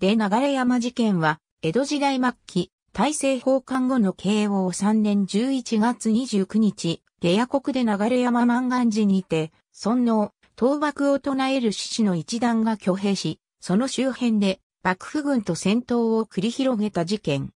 で流山事件は、江戸時代末期、大政奉還後の慶応3年11月29日、下野国で流山万願寺にて、尊王、倒幕を唱える志士の一団が挙兵し、その周辺で、幕府軍と戦闘を繰り広げた事件。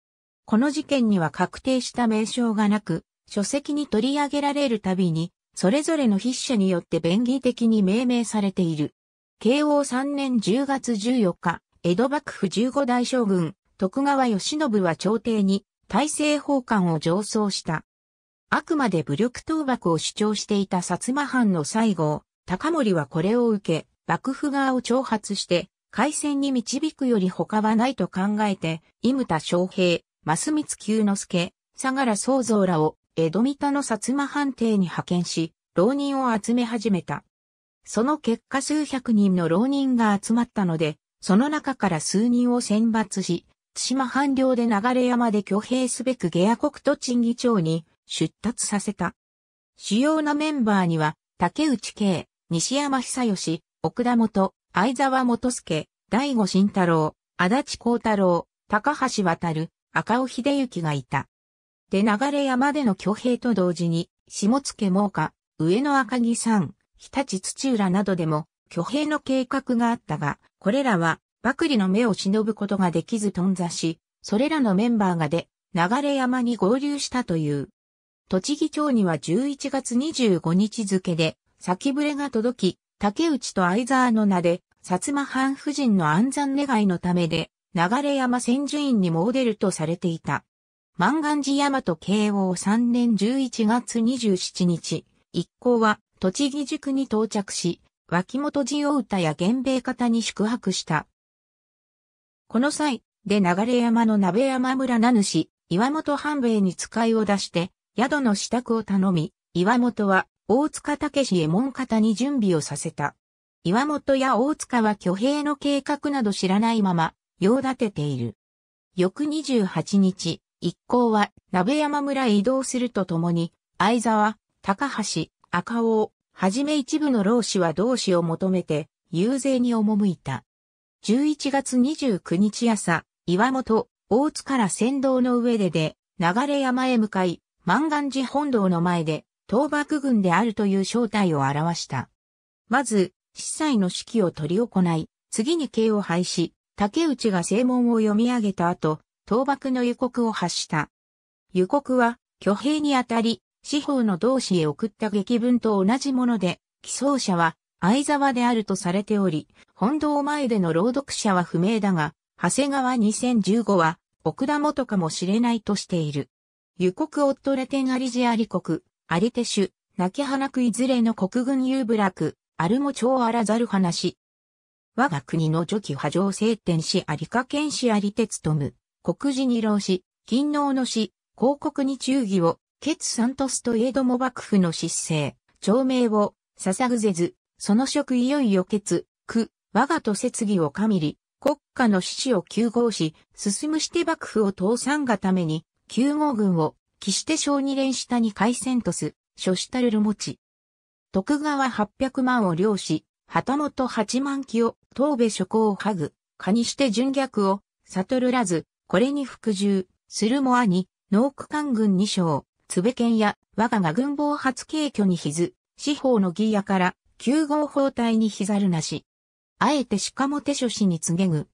この事件には確定した名称がなく、書籍に取り上げられるたびに、それぞれの筆者によって便宜的に命名されている。慶応3年10月14日、江戸幕府15代将軍、徳川慶喜は朝廷に大政奉還を上奏した。あくまで武力倒幕を主張していた薩摩藩の西郷、高森はこれを受け、幕府側を挑発して、開戦に導くより他はないと考えて、伊牟田昌平、増光久之助、相良宗造らを江戸三田の薩摩藩邸に派遣し、浪人を集め始めた。その結果数百人の浪人が集まったので、その中から数人を選抜し、津島半領で流山で挙兵すべく下野国と陳議長に出立させた。主要なメンバーには、竹内圭、西山久義、奥田元、相沢元助、大悟慎太郎、足立幸太郎、高橋渡、赤尾秀行がいた。で流山での挙兵と同時に、下野猛火、上野赤木ん、日立土浦などでも挙兵の計画があったが、これらは、幕りの目を忍ぶことができず頓挫し、それらのメンバーがで、流山に合流したという。栃木町には11月25日付で、先触れが届き、竹内と相沢の名で、薩摩藩夫人の暗算願いのためで、流山千住院に詣でるとされていた。万願寺大和慶応3年11月27日、一行は栃木塾に到着し、脇本地を歌や源兵方に宿泊した。この際、で流山の鍋山村名主、岩本半兵衛に使いを出して、宿の支度を頼み、岩本は大塚武へ門方に準備をさせた。岩本や大塚は挙兵の計画など知らないまま、用立てている。翌28日、一行は鍋山村へ移動するとともに、相沢、高橋、赤尾、はじめ一部の老子は同志を求めて、遊説に赴いた。11月29日朝、岩本、大津から先導の上でで、流山へ向かい、万願寺本堂の前で、倒幕軍であるという正体を表した。まず、司祭の指揮を取り行い、次に刑を廃し、竹内が正門を読み上げた後、倒幕の予告を発した。予告は、挙兵にあたり、司法の同志へ送った劇文と同じもので、起草者は相沢であるとされており、本堂前での朗読者は不明だが、長谷川2015は奥田元かもしれないとしている。湯国夫レテンアリジアリ国、アリテシュ、泣き花くいずれの国軍有部落、アルモ超あらざる話。我が国の除去波状聖典使ありかけんしありてつとむ、国事二郎し、勤能の死、広告に忠義を、ケツサントスといえども幕府の失政、長命を、捧ぐぜず、その職いよいよケツ、ク、我がと設議をかみり、国家の志を求合し、進むして幕府を倒産がために、9合軍を、騎して小二連下に改戦とす、諸したるる持ち。徳川八百万を領し、旗本八万機を、東部諸行をはぐ、蚊にして純逆を、悟らず、これに服従、するも兄、農区官軍二将、つべ県や我がが軍防発警挙にひず、司法の義也から九号法隊にひざるなし。あえてしかも手書氏に告げぐ。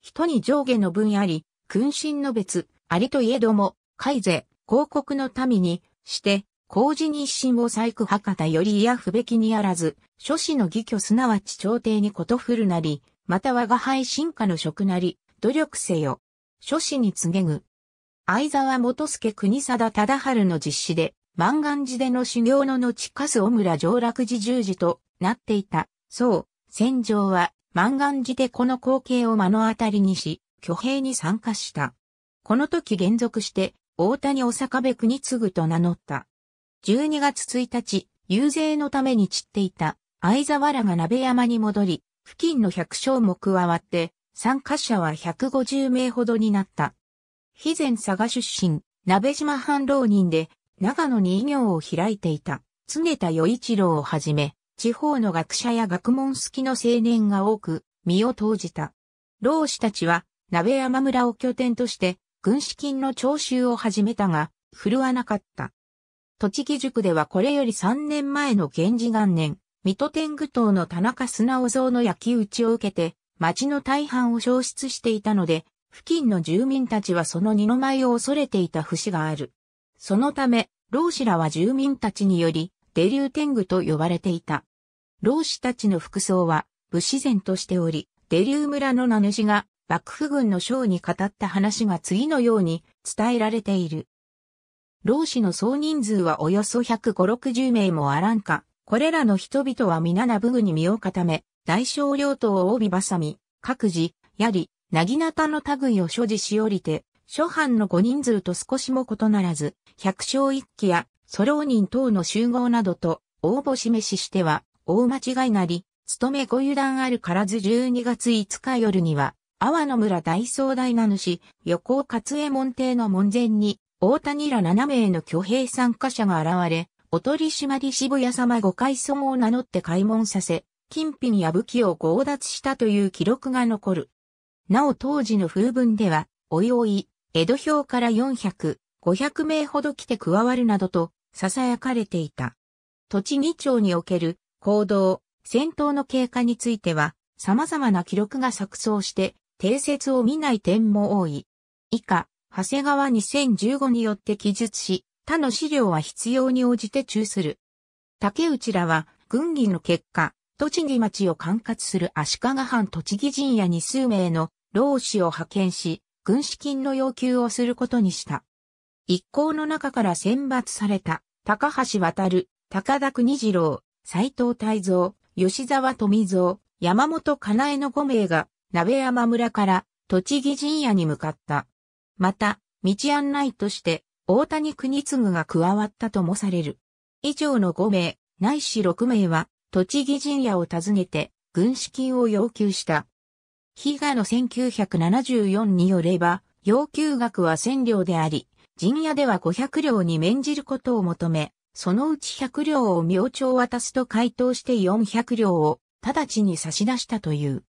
人に上下の分あり、君臣の別、ありといえども、改税、広告の民に、して、工事に一心を細工博多よりいや不べきにあらず、諸子の義挙すなわち朝廷にことふるなり、また我が輩進化の職なり、努力せよ。諸子に告げぐ。相沢元助国貞忠春の実施で、万願寺での修行の後春小村上洛寺十字となっていた。そう、戦場は万願寺でこの光景を目の当たりにし、挙兵に参加した。この時現続して、大谷お坂部国次と名乗った。12月1日、遊説のために散っていた、相沢らが鍋山に戻り、付近の百姓も加わって、参加者は150名ほどになった。肥前佐賀出身、鍋島藩浪人で、長野に医業を開いていた、常田与一郎をはじめ、地方の学者や学問好きの青年が多く、身を投じた。老師たちは、鍋山村を拠点として、軍資金の徴収を始めたが、振るわなかった。栃木塾ではこれより3年前の源氏元年、水戸天狗党の田中砂尾像の焼き打ちを受けて、町の大半を消失していたので、付近の住民たちはその二の舞を恐れていた節がある。そのため、老子らは住民たちにより、デリュー天狗と呼ばれていた。老子たちの服装は、不自然としており、デリュー村の名主が、幕府軍の将に語った話が次のように伝えられている。老子の総人数はおよそ105、60名もあらんか。これらの人々は皆な武具に身を固め、大小領党を帯ばさみ、各自、槍、なぎなたの類を所持しおりて、諸藩の五人数と少しも異ならず、百姓一揆や、ソロー人等の集合などと、応募示ししては、大間違いなり、勤めご油断あるからず12月5日夜には、阿波野村大総大名主、横尾勝右衛門邸の門前に、大谷ら7名の挙兵参加者が現れ、お取り締まり渋谷様ご階層を名乗って開門させ、金品や武器を強奪したという記録が残る。なお当時の風文では、おいおい、江戸表から400、500名ほど来て加わるなどと、囁かれていた。栃木町における行動、戦闘の経過については、様々な記録が錯綜して、定説を見ない点も多い。以下、長谷川2015によって記述し、他の資料は必要に応じて注する。竹内らは、軍議の結果、栃木町を管轄する足利藩栃木陣屋に数名の老子を派遣し、軍資金の要求をすることにした。一行の中から選抜された、高橋渡る、高田国次郎、斎藤泰造、吉沢富蔵、山本かなえの5名が、鍋山村から栃木陣屋に向かった。また、道案内として、大谷国次が加わったともされる。以上の5名、ないし6名は、栃木陣屋を訪ねて、軍資金を要求した。悲願の1974によれば、要求額は1000両であり、陣屋では500両に免じることを求め、そのうち100両を明朝渡すと回答して400両を直ちに差し出したという。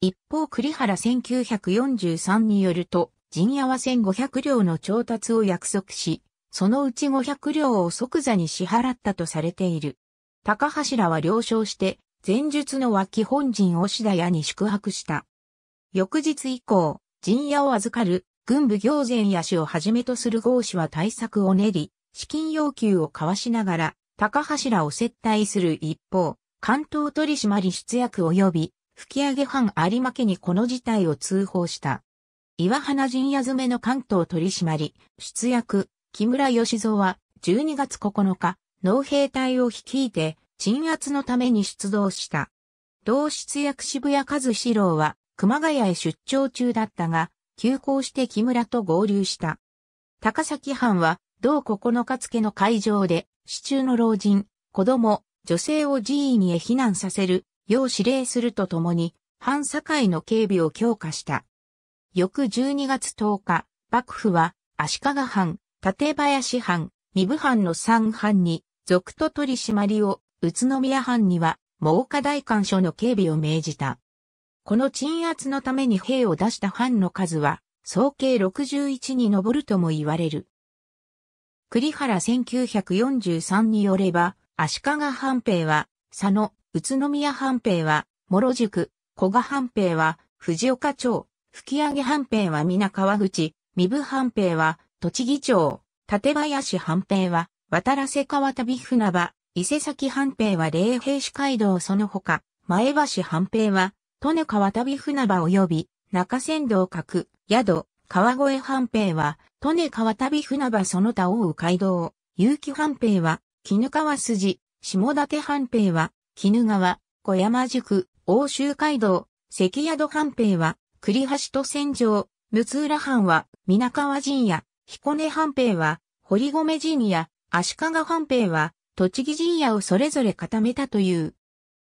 一方栗原1943によると、陣屋は1500両の調達を約束し、そのうち500両を即座に支払ったとされている。高橋らは了承して、前述の脇本陣押田屋に宿泊した。翌日以降、陣屋を預かる、軍部行前屋氏をはじめとする合氏は対策を練り、資金要求を交わしながら、高橋らを接待する一方、関東取締出役及び、吹上藩有馬家にこの事態を通報した。岩花陣屋詰めの関東取締、出役、木村義蔵は、12月9日、農兵隊を率いて鎮圧のために出動した。同室役渋谷和志郎は熊谷へ出張中だったが、急行して木村と合流した。高崎藩は、同9日付の会場で、市中の老人、子供、女性を寺院へ避難させる、よう指令するとともに、反境の警備を強化した。翌12月10日、幕府は、足利藩、館林藩、三部藩の三藩に、続と取り締まりを宇都宮藩には猛火大官所の警備を命じた。この鎮圧のために兵を出した藩の数は総計61に上るとも言われる。栗原1943によれば、足利藩兵は、佐野、宇都宮藩兵は、諸宿、古賀藩兵は、藤岡町、吹上藩兵は皆川口、三部藩兵は、栃木町、館林藩兵は、渡良瀬川旅船場、伊勢崎半平は霊平市街道その他、前橋半平は、利根川旅船場及び、中山道各、宿、川越半平は、利根川旅船場その他大宇街道、結城半平は、絹川筋、下館半平は、絹川、小山宿、欧州街道、関宿半平は、栗橋と戦場、六浦藩は、皆川陣や、彦根半平は、堀米陣や、足利藩兵は、栃木陣屋をそれぞれ固めたという。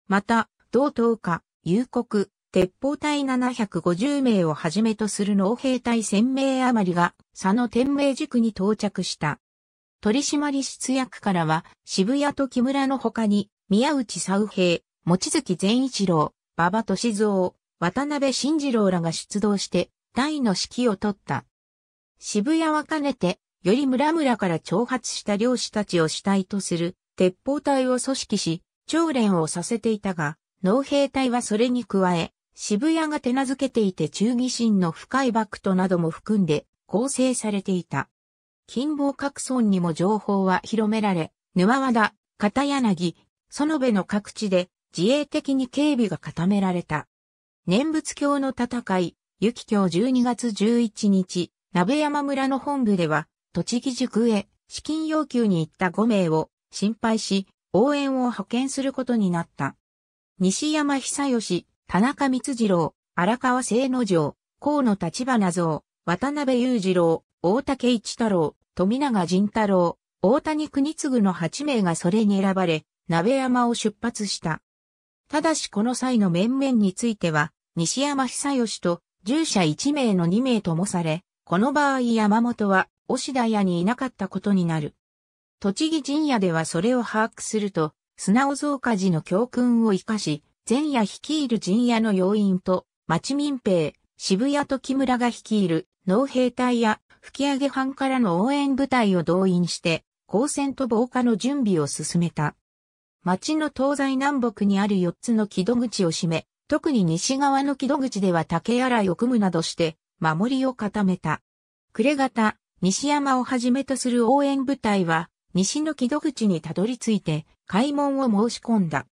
また、同党下、夕国、鉄砲隊750名をはじめとする農兵隊1000名余りが、佐野天明塾に到着した。取締室役からは、渋谷と木村の他に、宮内佐平、望月善一郎、馬場俊蔵、渡辺慎次郎らが出動して、大の指揮を取った。渋谷はかねて、より村々から挑発した漁師たちを主体とする鉄砲隊を組織し、長連をさせていたが、農兵隊はそれに加え、渋谷が手名付けていて忠義心の深い幕徒なども含んで構成されていた。近傍各村にも情報は広められ、沼和田、片柳、園部の各地で自衛的に警備が固められた。念仏教の戦い、雪京12月11日、鍋山村の本部では、栃木塾へ資金要求に行った5名を心配し、応援を派遣することになった。西山久義、田中光次郎、荒川聖之丞、河野立花蔵、渡辺雄次郎、大竹一太郎、富永仁太郎、大谷国次の8名がそれに選ばれ、鍋山を出発した。ただしこの際の面々については、西山久義と従者1名の2名ともされ、この場合山本は押田屋にいなかったことになる。栃木陣屋ではそれを把握すると、砂を増加時の教訓を生かし、前夜率いる陣屋の要員と、町民兵、渋谷と木村が率いる農兵隊や吹上藩からの応援部隊を動員して、交戦と防火の準備を進めた。町の東西南北にある4つの木戸口を占め、特に西側の木戸口では竹洗いを組むなどして、守りを固めた。暮れ方、西山をはじめとする応援部隊は、西の木戸口にたどり着いて、開門を申し込んだ。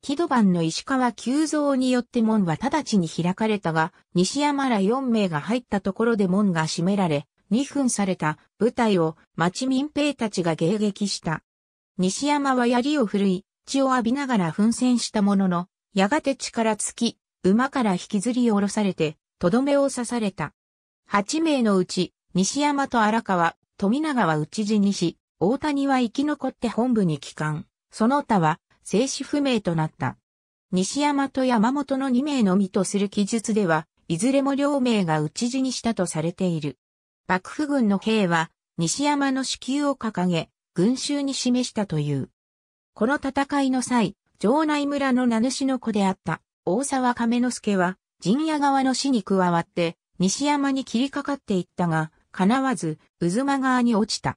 木戸番の石川急増によって門は直ちに開かれたが、西山ら4名が入ったところで門が閉められ、2分された部隊を町民兵たちが迎撃した。西山は槍を振るい、血を浴びながら奮戦したものの、やがて力尽き、馬から引きずり下ろされて、とどめを刺された。8名のうち西山と荒川、富永は内地し、大谷は生き残って本部に帰還、その他は、生死不明となった。西山と山本の2名のみとする記述では、いずれも両名が討ち死にしたとされている。幕府軍の兵は、西山の支給を掲げ、群衆に示したという。この戦いの際、城内村の名主の子であった大沢亀之助は、陣屋側の死に加わって、西山に切りかかっていったが、叶わず、渦間川に落ちた。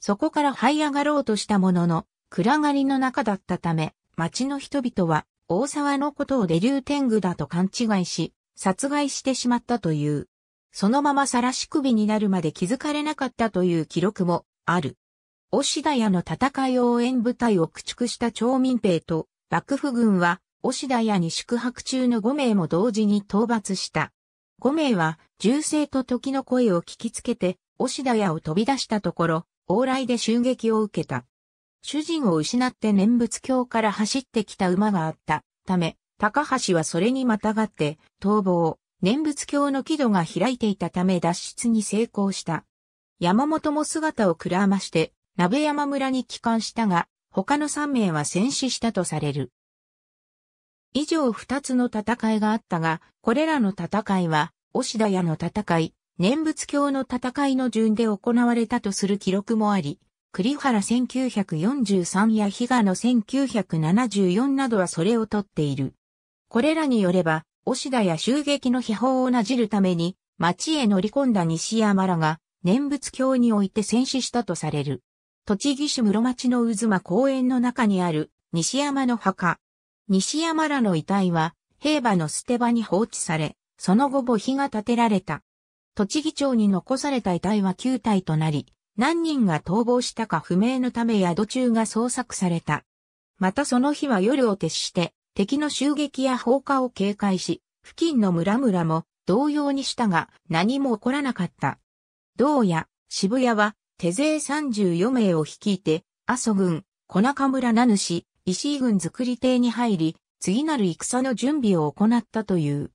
そこから這い上がろうとしたものの、暗がりの中だったため、町の人々は、大沢のことをデリュー天狗だと勘違いし、殺害してしまったという。そのまま晒し首になるまで気づかれなかったという記録もある。押田屋の戦い応援部隊を駆逐した町民兵と幕府軍は押田屋に宿泊中の5名も同時に討伐した。5名は銃声と時の声を聞きつけて、押田屋を飛び出したところ、往来で襲撃を受けた。主人を失って念仏教から走ってきた馬があったため、高橋はそれにまたがって逃亡、念仏教の軌道が開いていたため脱出に成功した。山本も姿をくらまして、鍋山村に帰還したが、他の3名は戦死したとされる。以上二つの戦いがあったが、これらの戦いは、押田屋の戦い、念仏教の戦いの順で行われたとする記録もあり、栗原1943や比嘉の1974などはそれをとっている。これらによれば、押田や襲撃の秘宝をなじるために、町へ乗り込んだ西山らが、念仏教において戦死したとされる。栃木市室町の渦間公園の中にある、西山の墓、西山らの遺体は、兵馬の捨て場に放置され、その後墓碑が建てられた。栃木町に残された遺体は9体となり、何人が逃亡したか不明のため宿中が捜索された。またその日は夜を徹して、敵の襲撃や放火を警戒し、付近の村々も同様にしたが何も起こらなかった。道や渋谷は手勢34名を率いて、阿蘇郡、小中村名主、石井軍作り邸に入り、次なる戦の準備を行ったという。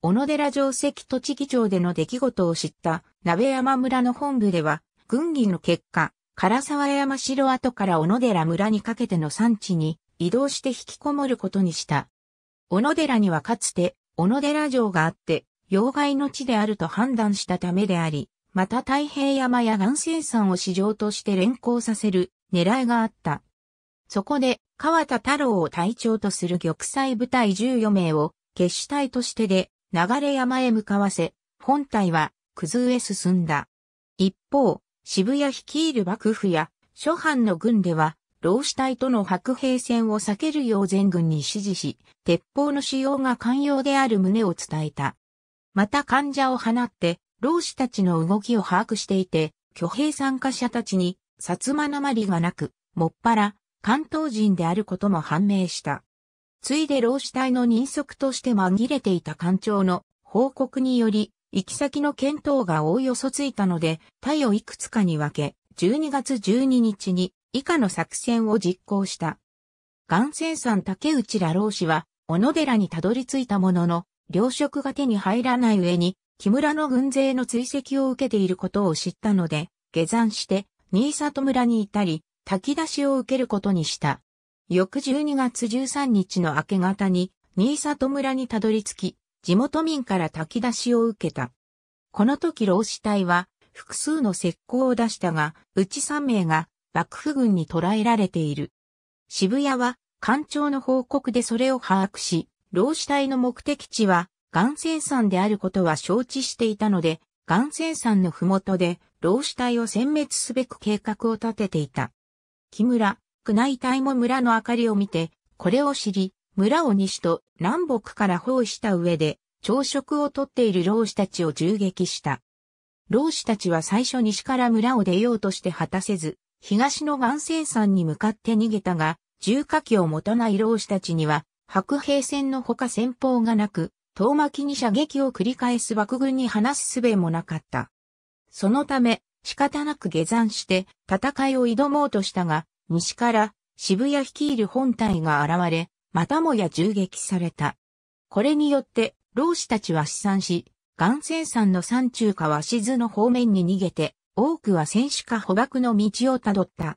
小野寺城跡栃木町での出来事を知った鍋山村の本部では、軍議の結果、唐沢山城跡から小野寺村にかけての産地に移動して引きこもることにした。小野寺にはかつて小野寺城があって、要害の地であると判断したためであり、また太平山や岩生山を市場として連行させる狙いがあった。そこで、川田太郎を隊長とする玉砕部隊14名を、決死隊としてで、流山へ向かわせ、本隊は、くずへ進んだ。一方、渋谷率いる幕府や、諸藩の軍では、老子隊との白兵戦を避けるよう全軍に指示し、鉄砲の使用が寛容である旨を伝えた。また患者を放って、老子たちの動きを把握していて、挙兵参加者たちに、薩摩なまりがなく、もっぱら、関東人であることも判明した。ついで老子隊の人足として紛れていた官庁の報告により、行き先の検討がおおよそついたので、隊をいくつかに分け、12月12日に以下の作戦を実行した。岩泉ん竹内ら老子は、小野寺にたどり着いたものの、糧食が手に入らない上に、木村の軍勢の追跡を受けていることを知ったので、下山して、新里村にいたり、炊き出しを受けることにした。翌12月13日の明け方に、新里村にたどり着き、地元民から炊き出しを受けた。この時老子隊は複数の石膏を出したが、うち3名が幕府軍に捕らえられている。渋谷は官庁の報告でそれを把握し、老子隊の目的地は岩泉山であることは承知していたので、岩泉山のふもとで老子隊を殲滅すべく計画を立てていた。木村、宮内隊も村の明かりを見て、これを知り、村を西と南北から包囲した上で、朝食をとっている老子たちを銃撃した。老子たちは最初西から村を出ようとして果たせず、東の岩生山に向かって逃げたが、重火器を持たない老子たちには、白兵戦のほか戦法がなく、遠巻きに射撃を繰り返す幕軍に話す術もなかった。そのため、仕方なく下山して戦いを挑もうとしたが、西から渋谷率いる本隊が現れ、またもや銃撃された。これによって、老子たちは死産し、岩泉山の山中かは静の方面に逃げて、多くは戦死か捕獲の道をたどった。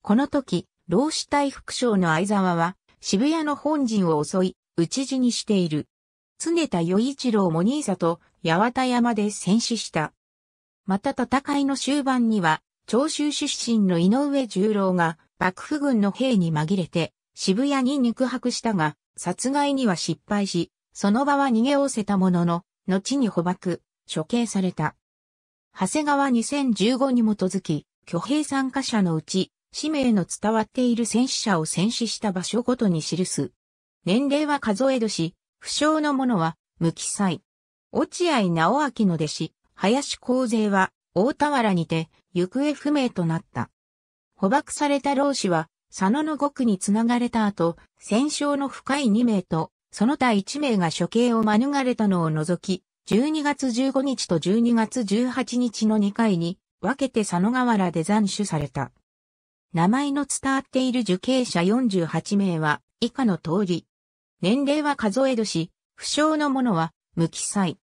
この時、老子隊副将の相沢は、渋谷の本陣を襲い、討ち死にしている。常田与一郎も兄さと八幡山で戦死した。また戦いの終盤には、長州出身の井上十郎が、幕府軍の兵に紛れて、渋谷に肉薄したが、殺害には失敗し、その場は逃げおせたものの、後に捕獲、処刑された。長谷川2015に基づき、挙兵参加者のうち、氏名の伝わっている戦死者を戦死した場所ごとに記す。年齢は数え年、不詳の者は、無記載。落合直明の弟子、林光勢は大田原にて行方不明となった。捕獲された老子は佐野の五区に繋がれた後、戦勝の深い2名と、その他1名が処刑を免れたのを除き、12月15日と12月18日の2回に分けて佐野瓦原で斬首された。名前の伝わっている受刑者48名は以下の通り。年齢は数えるし、不詳の者は無記載。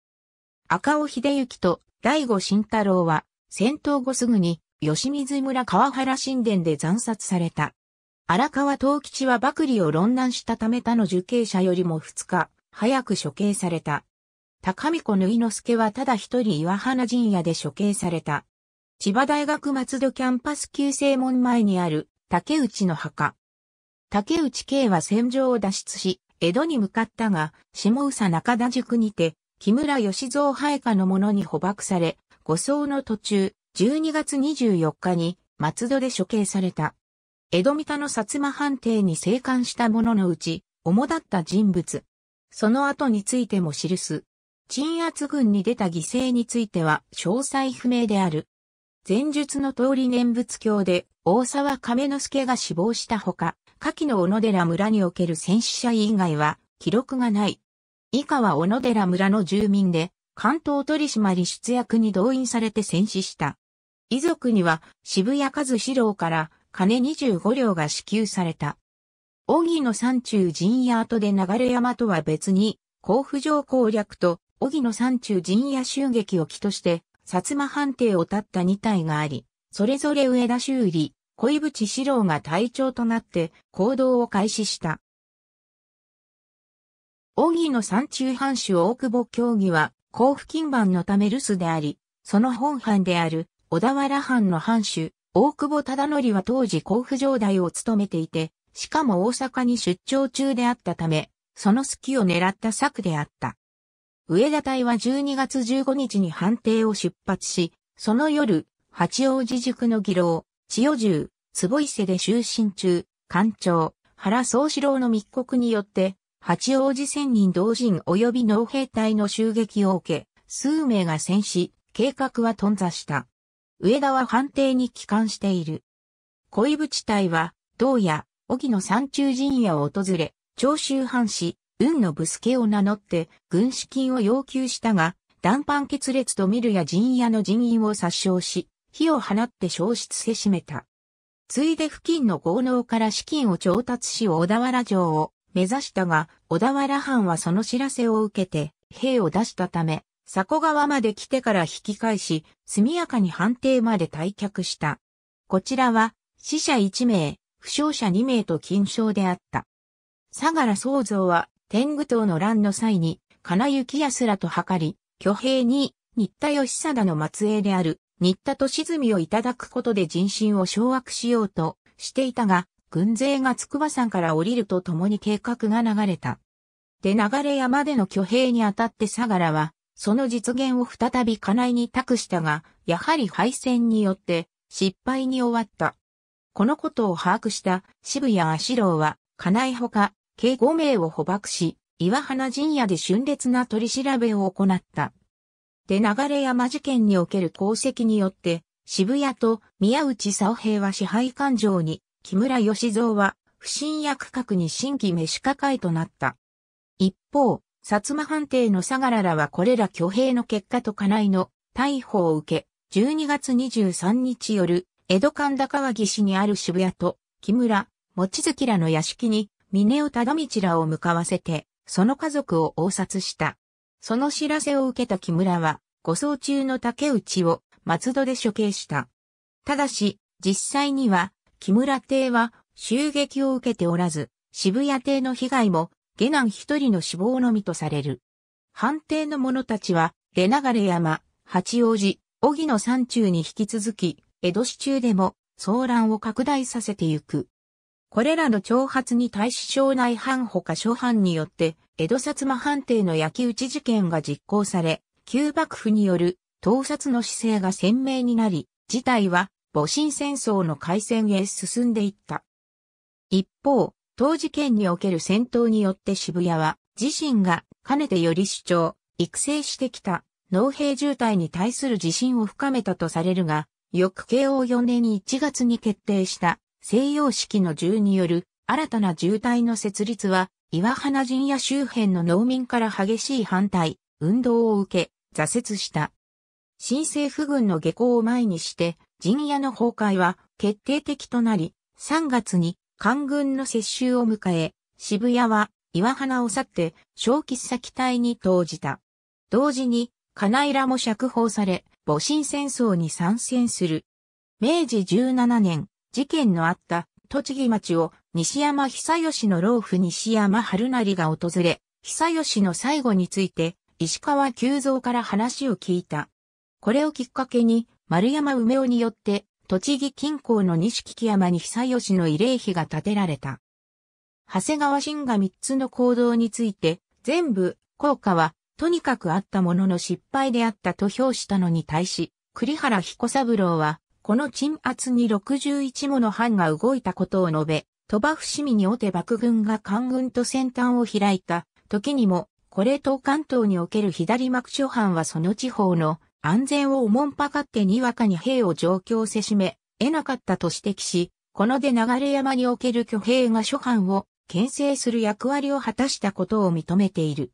赤尾秀行と大悟慎太郎は、戦闘後すぐに、吉水村川原神殿で惨殺された。荒川東吉は幕吏を論難したため他の受刑者よりも2日、早く処刑された。高見子縫之助はただ一人岩花陣屋で処刑された。千葉大学松戸キャンパス旧正門前にある竹内の墓。竹内慶は戦場を脱出し、江戸に向かったが、下宇佐中田塾にて木村義蔵配下の者に捕獲され、護送の途中、12月24日に松戸で処刑された。江戸三田の薩摩藩邸に生還した者のうち、主だった人物。その後についても記す。鎮圧軍に出た犠牲については詳細不明である。前述の通り念仏教で大沢亀之助が死亡したほか、下記の小野寺村における戦死者以外は記録がない。以下は小野寺村の住民で、関東取締出役に動員されて戦死した。遺族には渋谷和志郎から金25両が支給された。荻野山中陣屋跡で流山とは別に、甲府城攻略と荻野山中陣屋襲撃を起として、薩摩藩邸を立った2体があり、それぞれ上田修理、小井淵志郎が隊長となって行動を開始した。荻の山中藩主大久保協議は、甲府近番のため留守であり、その本藩である小田原藩の藩主、大久保忠則は当時甲府城代を務めていて、しかも大阪に出張中であったため、その隙を狙った策であった。上田隊は12月15日に藩邸を出発し、その夜、八王子塾の議論、千代十、坪伊勢で就寝中、官庁、原総志郎の密告によって、八王子千人同人及び農兵隊の襲撃を受け、数名が戦死、計画は頓挫した。上田は判定に帰還している。小井淵隊は、道小荻野山中陣屋を訪れ、長州藩士、雲のブスケを名乗って、軍資金を要求したが、断板決裂と見るや陣屋の人員を殺傷し、火を放って消失せしめた。ついで付近の豪農から資金を調達し小田原城を目指したが、小田原藩はその知らせを受けて、兵を出したため、佐古川まで来てから引き返し、速やかに判定まで退却した。こちらは、死者1名、負傷者2名と金賞であった。相良創造は、天狗党の乱の際に、金幸康らと図り、挙兵に、新田義貞の末裔である、新田と沈みをいただくことで人心を掌握しようとしていたが、軍勢が筑波山から降りるとともに計画が流れた。で流れ山での挙兵にあたって相良は、その実現を再び家内に託したが、やはり敗戦によって失敗に終わった。このことを把握した渋谷足郎は、家内ほか、計5名を捕獲し、岩花陣屋で峻烈な取り調べを行った。で流れ山事件における功績によって、渋谷と宮内沢平は支配感情に木村義蔵は、不審役格に新規召し抱えとなった。一方、薩摩藩邸の相良らはこれら挙兵の結果と家内の逮捕を受け、12月23日夜、江戸神田川岸にある渋谷と、木村、望月らの屋敷に、峰尾忠道らを向かわせて、その家族を応殺した。その知らせを受けた木村は、護送中の竹内を松戸で処刑した。ただし、実際には、木村邸は襲撃を受けておらず、渋谷邸の被害も、下男一人の死亡のみとされる。判定の者たちは、出流山、八王子、小木の山中に引き続き、江戸市中でも、騒乱を拡大させてゆく。これらの挑発に対し省内藩ほか諸藩によって、江戸薩摩藩邸の焼き討ち事件が実行され、旧幕府による盗撮の姿勢が鮮明になり、事態は戊辰戦争の開戦へ進んでいった。一方、当事件における戦闘によって渋谷は、自身がかねてより主張、育成してきた農兵渋滞に対する自信を深めたとされるが、翌慶応4年に1月に決定した西洋式の銃による新たな渋滞の設立は、岩花陣や周辺の農民から激しい反対、運動を受け、挫折した。新政府軍の下校を前にして、陣屋の崩壊は決定的となり、3月に官軍の接収を迎え、渋谷は岩花を去って小喫茶期隊に投じた。同時に、金井らも釈放され、戊辰戦争に参戦する。明治17年、事件のあった栃木町を西山久義の老夫西山春成が訪れ、久義の最後について石川久蔵から話を聞いた。これをきっかけに丸山梅雄によって、栃木近郊の西木山に久吉の慰霊碑が建てられた。長谷川信が三つの行動について、全部、効果は、とにかくあったものの失敗であったと評したのに対し、栗原彦三郎は、この鎮圧に61もの藩が動いたことを述べ、鳥羽伏見におて幕軍が官軍と先端を開いた時にも、これと関東における左幕諸藩はその地方の安全をおもんぱかってにわかに兵を状況せしめ、得なかったと指摘し、この出流山における挙兵が諸藩を牽制する役割を果たしたことを認めている。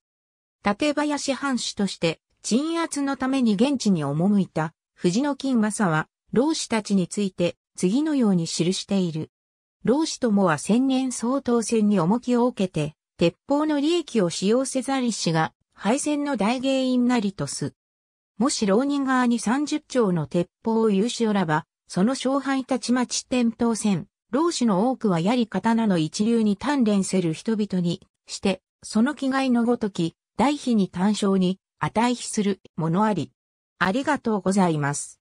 立林藩主として、鎮圧のために現地に赴いた、藤野金正は、老子たちについて、次のように記している。老子ともは千年総統戦に重きを受けて、鉄砲の利益を使用せざりしが、敗戦の大原因なりとす。もし浪人側に30丁の鉄砲を有しおらば、その勝敗たちまち点灯戦、老子の多くは槍刀の一流に鍛錬せる人々に、して、その気概のごとき、代費に単勝に、値比するものあり。ありがとうございます。